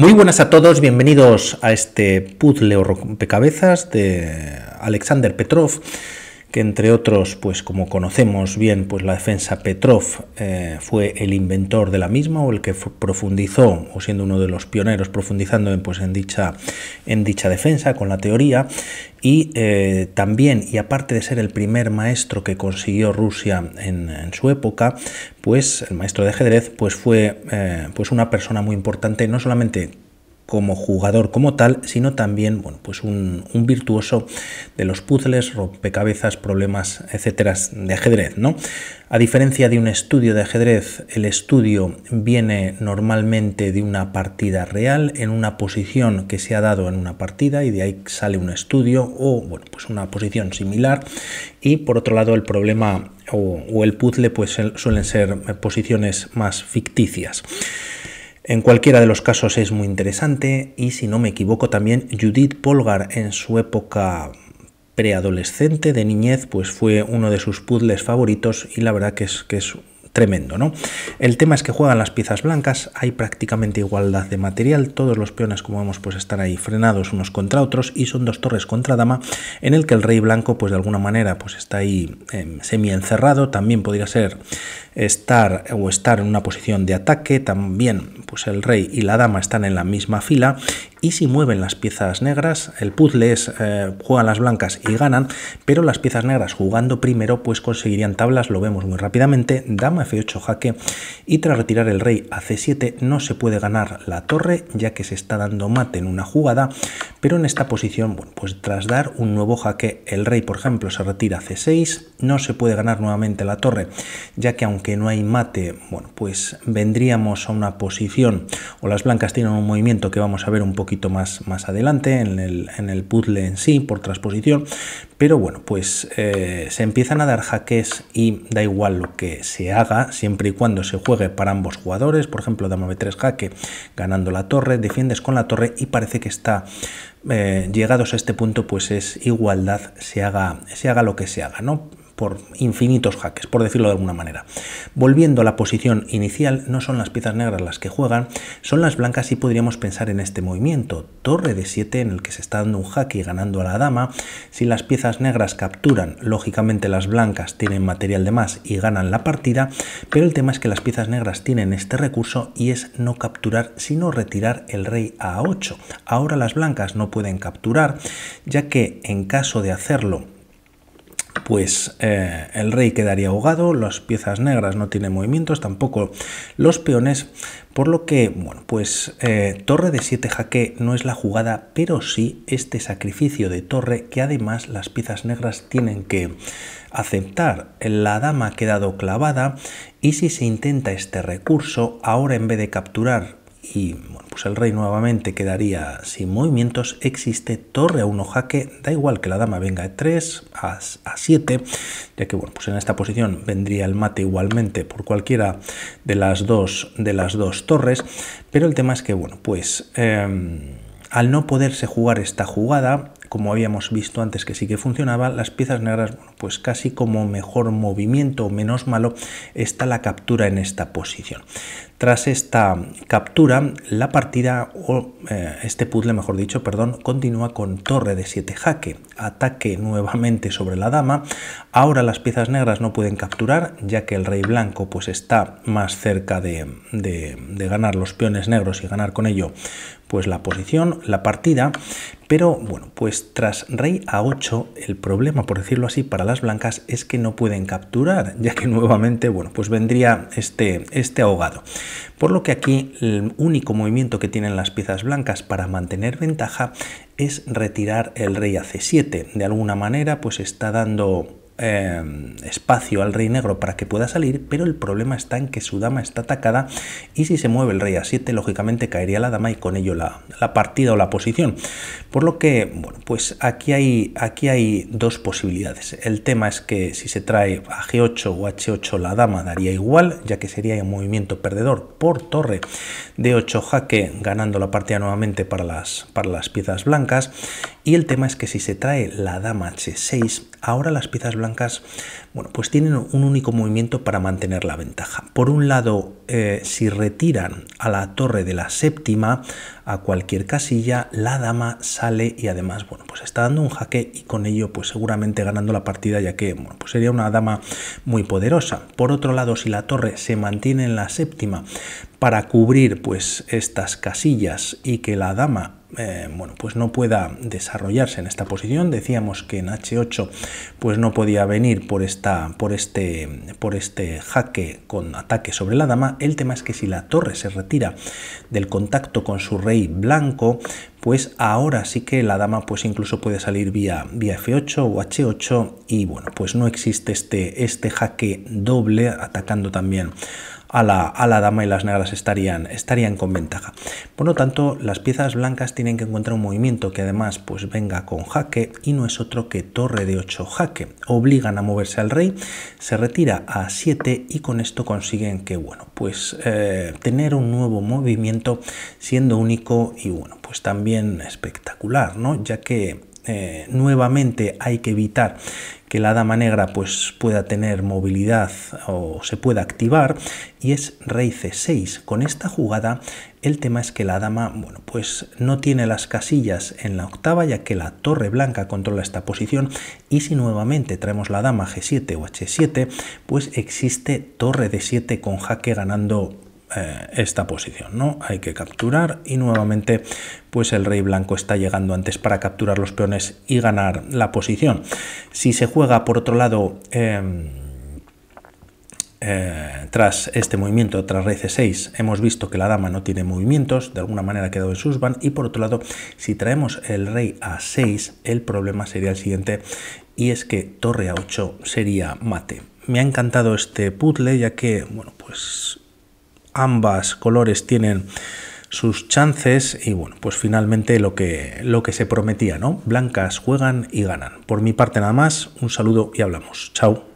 Muy buenas a todos, bienvenidos a este puzzle o rompecabezas de Alexander Petrov que entre otros, pues como conocemos bien, pues la defensa Petrov eh, fue el inventor de la misma o el que profundizó, o siendo uno de los pioneros, profundizando en, pues, en, dicha, en dicha defensa con la teoría. Y eh, también, y aparte de ser el primer maestro que consiguió Rusia en, su época, pues el maestro de ajedrez, pues fue eh, pues una persona muy importante, no solamente como jugador como tal, sino también bueno, pues un, virtuoso de los puzzles, rompecabezas, problemas, etcétera, de ajedrez. ¿no? A diferencia de un estudio de ajedrez, el estudio viene normalmente de una partida real, en una posición que se ha dado en una partida, y de ahí sale un estudio, o bueno, pues una posición similar. Y por otro lado, el problema o, el puzzle pues, suelen ser posiciones más ficticias. En cualquiera de los casos es muy interesante y si no me equivoco también Judith Polgar en su época preadolescente de niñez pues fue uno de sus puzzles favoritos y la verdad que es, que es tremendo, ¿no? El tema es que juegan las piezas blancas, hay prácticamente igualdad de material, todos los peones, como vemos, pues están ahí frenados unos contra otros y son dos torres contra dama, en el que el rey blanco, pues de alguna manera, pues está ahí em, semi encerrado, también podría ser estar o estar en una posición de ataque, también pues el rey y la dama están en la misma fila y si mueven las piezas negras, el puzzle es eh, juegan las blancas y ganan, pero las piezas negras jugando primero pues conseguirían tablas, lo vemos muy rápidamente, dama f8 jaque y tras retirar el rey a c7 no se puede ganar la torre ya que se está dando mate en una jugada, pero en esta posición, bueno, pues tras dar un nuevo jaque, el rey, por ejemplo, se retira c6, no se puede ganar nuevamente la torre, ya que aunque no hay mate, bueno, pues vendríamos a una posición, o las blancas tienen un movimiento que vamos a ver un poquito más, más adelante en el, en el puzzle en sí, por transposición, pero bueno, pues eh, se empiezan a dar jaques y da igual lo que se haga, siempre y cuando se juegue para ambos jugadores. Por ejemplo, dama b3 jaque, ganando la torre, defiendes con la torre y parece que está, eh, llegados a este punto, pues es igualdad, se haga, se haga lo que se haga, ¿no? por infinitos jaques, por decirlo de alguna manera. Volviendo a la posición inicial, no son las piezas negras las que juegan, son las blancas y podríamos pensar en este movimiento. Torre de 7 en el que se está dando un jaque y ganando a la dama. Si las piezas negras capturan, lógicamente las blancas tienen material de más y ganan la partida, pero el tema es que las piezas negras tienen este recurso y es no capturar, sino retirar el rey a 8. Ahora las blancas no pueden capturar, ya que en caso de hacerlo, pues eh, el rey quedaría ahogado, las piezas negras no tienen movimientos, tampoco los peones, por lo que, bueno, pues eh, torre de 7 jaque no es la jugada, pero sí este sacrificio de torre que además las piezas negras tienen que aceptar. La dama ha quedado clavada y si se intenta este recurso, ahora en vez de capturar y bueno, pues el rey nuevamente quedaría sin movimientos. Existe torre a 1 jaque, da igual que la dama venga de 3 a, a 7, ya que bueno, pues en esta posición vendría el mate igualmente por cualquiera de las dos, de las dos torres, pero el tema es que bueno, pues em, al no poderse jugar esta jugada, como habíamos visto antes que sí que funcionaba, las piezas negras, pues casi como mejor movimiento o menos malo está la captura en esta posición. Tras esta captura, la partida, o eh, este puzzle mejor dicho, perdón, continúa con torre de 7 jaque, ataque nuevamente sobre la dama. Ahora las piezas negras no pueden capturar, ya que el rey blanco pues, está más cerca de, ganar los peones negros y ganar con ello pues la posición, la partida, pero bueno, pues tras rey a 8 el problema, por decirlo así, para las blancas es que no pueden capturar, ya que nuevamente, bueno, pues vendría este, este ahogado. Por lo que aquí el único movimiento que tienen las piezas blancas para mantener ventaja es retirar el rey a c7. De alguna manera pues está dando Em, espacio al rey negro para que pueda salir, pero el problema está en que su dama está atacada y si se mueve el rey a 7, lógicamente caería la dama y con ello la, partida o la posición. Por lo que, bueno, pues aquí hay, aquí hay dos posibilidades. El tema es que si se trae a G8 o H8 la dama daría igual, ya que sería un movimiento perdedor por torre de 8 jaque, ganando la partida nuevamente para las, para las piezas blancas. Y el tema es que si se trae la dama H6, Ahora las piezas blancas, bueno, pues tienen un único movimiento para mantener la ventaja. Por un lado, eh, si retiran a la torre de la séptima, a cualquier casilla, la dama sale y además, bueno, pues está dando un jaque y con ello, pues seguramente ganando la partida, ya que, bueno, pues sería una dama muy poderosa. Por otro lado, si la torre se mantiene en la séptima para cubrir, pues, estas casillas y que la dama eh, bueno, pues no pueda desarrollarse en esta posición. Decíamos que en H8 pues no podía venir por, esta, por, este, por este jaque con ataque sobre la dama. El tema es que si la torre se retira del contacto con su rey blanco, pues ahora sí que la dama pues incluso puede salir vía, vía F8 o H8 y bueno, pues no existe este, este jaque doble atacando también a la, dama y las negras estarían, estarían con ventaja. Por lo tanto, las piezas blancas tienen que encontrar un movimiento que además pues venga con jaque y no es otro que torre de 8 jaque. Obligan a moverse al rey, se retira a 7 y con esto consiguen que, bueno, pues eh, tener un nuevo movimiento siendo único y bueno, pues también espectacular, ¿no? Ya que eh, nuevamente hay que evitar que la dama negra pues, pueda tener movilidad o se pueda activar y es rey c6. Con esta jugada el tema es que la dama bueno, pues, no tiene las casillas en la octava ya que la torre blanca controla esta posición y si nuevamente traemos la dama g7 o h7 pues existe torre d7 con jaque ganando eh, esta posición, ¿no? Hay que capturar y nuevamente pues el rey blanco está llegando antes para capturar los peones y ganar la posición. Si se juega por otro lado... Em, eh, tras este movimiento, tras rey c6, hemos visto que la dama no tiene movimientos, de alguna manera ha quedado en van y por otro lado, si traemos el rey a 6, el problema sería el siguiente, y es que torre a 8 sería mate. Me ha encantado este puzzle, ya que, bueno, pues ambas colores tienen sus chances y bueno, pues finalmente lo que, lo que se prometía, ¿no? Blancas juegan y ganan. Por mi parte nada más, un saludo y hablamos. Chao.